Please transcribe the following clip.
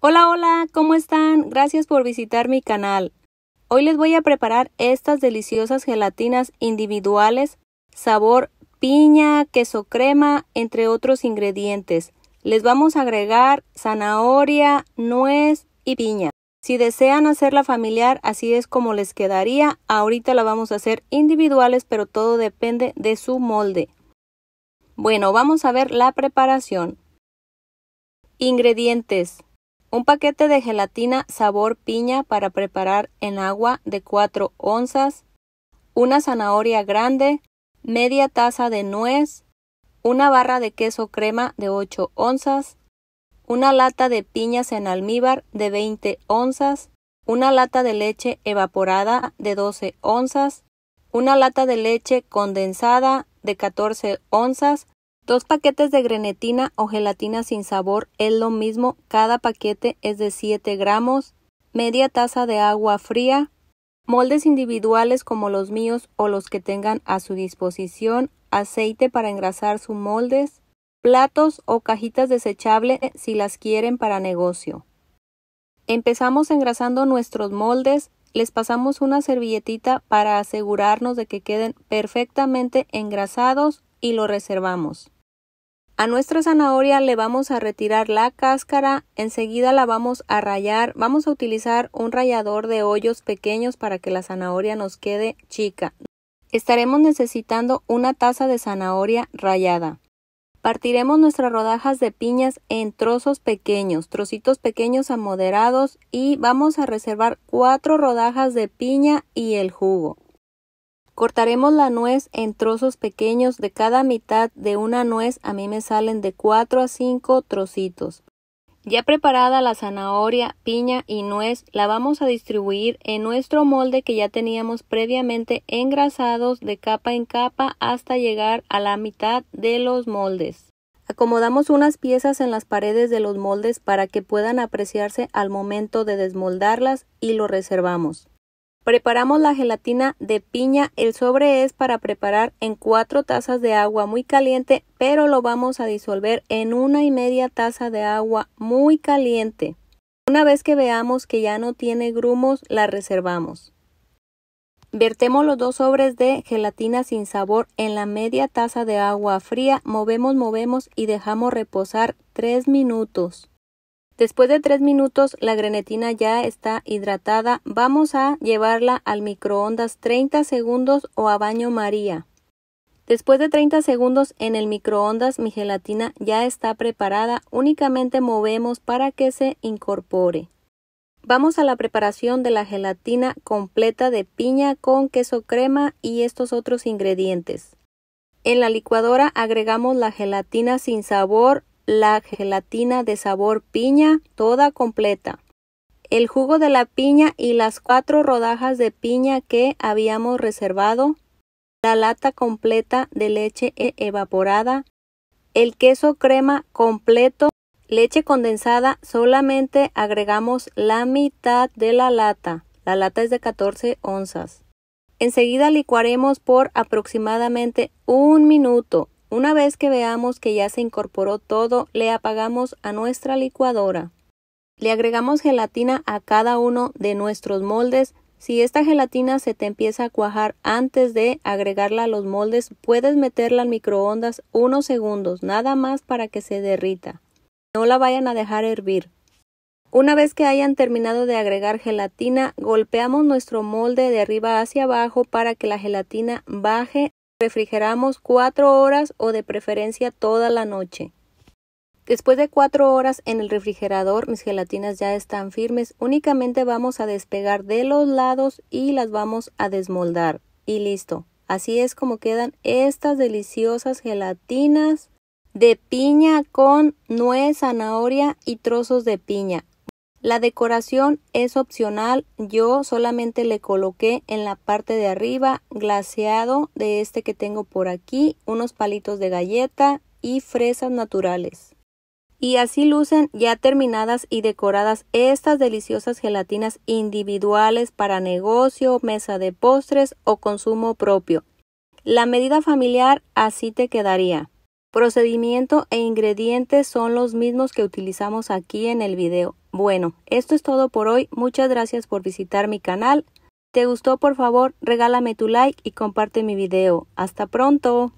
Hola, hola, ¿cómo están? Gracias por visitar mi canal. Hoy les voy a preparar estas deliciosas gelatinas individuales, sabor piña, queso crema, entre otros ingredientes. Les vamos a agregar zanahoria, nuez y piña. Si desean hacerla familiar, así es como les quedaría. Ahorita la vamos a hacer individuales, pero todo depende de su molde. Bueno, vamos a ver la preparación. Ingredientes un paquete de gelatina sabor piña para preparar en agua de 4 onzas, una zanahoria grande, media taza de nuez, una barra de queso crema de 8 onzas, una lata de piñas en almíbar de 20 onzas, una lata de leche evaporada de 12 onzas, una lata de leche condensada de 14 onzas, Dos paquetes de grenetina o gelatina sin sabor es lo mismo, cada paquete es de 7 gramos, media taza de agua fría, moldes individuales como los míos o los que tengan a su disposición, aceite para engrasar sus moldes, platos o cajitas desechables si las quieren para negocio. Empezamos engrasando nuestros moldes, les pasamos una servilletita para asegurarnos de que queden perfectamente engrasados y lo reservamos. A nuestra zanahoria le vamos a retirar la cáscara, enseguida la vamos a rayar, vamos a utilizar un rallador de hoyos pequeños para que la zanahoria nos quede chica. Estaremos necesitando una taza de zanahoria rallada. Partiremos nuestras rodajas de piñas en trozos pequeños, trocitos pequeños a moderados y vamos a reservar cuatro rodajas de piña y el jugo. Cortaremos la nuez en trozos pequeños de cada mitad de una nuez a mí me salen de 4 a 5 trocitos. Ya preparada la zanahoria, piña y nuez la vamos a distribuir en nuestro molde que ya teníamos previamente engrasados de capa en capa hasta llegar a la mitad de los moldes. Acomodamos unas piezas en las paredes de los moldes para que puedan apreciarse al momento de desmoldarlas y lo reservamos. Preparamos la gelatina de piña. El sobre es para preparar en 4 tazas de agua muy caliente, pero lo vamos a disolver en una y media taza de agua muy caliente. Una vez que veamos que ya no tiene grumos, la reservamos. Vertemos los dos sobres de gelatina sin sabor en la media taza de agua fría, movemos, movemos y dejamos reposar 3 minutos. Después de 3 minutos la grenetina ya está hidratada. Vamos a llevarla al microondas 30 segundos o a baño María. Después de 30 segundos en el microondas mi gelatina ya está preparada. Únicamente movemos para que se incorpore. Vamos a la preparación de la gelatina completa de piña con queso crema y estos otros ingredientes. En la licuadora agregamos la gelatina sin sabor, la gelatina de sabor piña toda completa, el jugo de la piña y las cuatro rodajas de piña que habíamos reservado, la lata completa de leche e evaporada, el queso crema completo, leche condensada, solamente agregamos la mitad de la lata. La lata es de 14 onzas. Enseguida licuaremos por aproximadamente un minuto una vez que veamos que ya se incorporó todo, le apagamos a nuestra licuadora. Le agregamos gelatina a cada uno de nuestros moldes. Si esta gelatina se te empieza a cuajar antes de agregarla a los moldes, puedes meterla al microondas unos segundos, nada más para que se derrita. No la vayan a dejar hervir. Una vez que hayan terminado de agregar gelatina, golpeamos nuestro molde de arriba hacia abajo para que la gelatina baje refrigeramos cuatro horas o de preferencia toda la noche. Después de cuatro horas en el refrigerador, mis gelatinas ya están firmes. Únicamente vamos a despegar de los lados y las vamos a desmoldar. Y listo. Así es como quedan estas deliciosas gelatinas de piña con nuez, zanahoria y trozos de piña. La decoración es opcional, yo solamente le coloqué en la parte de arriba glaseado de este que tengo por aquí, unos palitos de galleta y fresas naturales. Y así lucen ya terminadas y decoradas estas deliciosas gelatinas individuales para negocio, mesa de postres o consumo propio. La medida familiar así te quedaría. Procedimiento e ingredientes son los mismos que utilizamos aquí en el video. Bueno, esto es todo por hoy. Muchas gracias por visitar mi canal. ¿Te gustó? Por favor, regálame tu like y comparte mi video. Hasta pronto.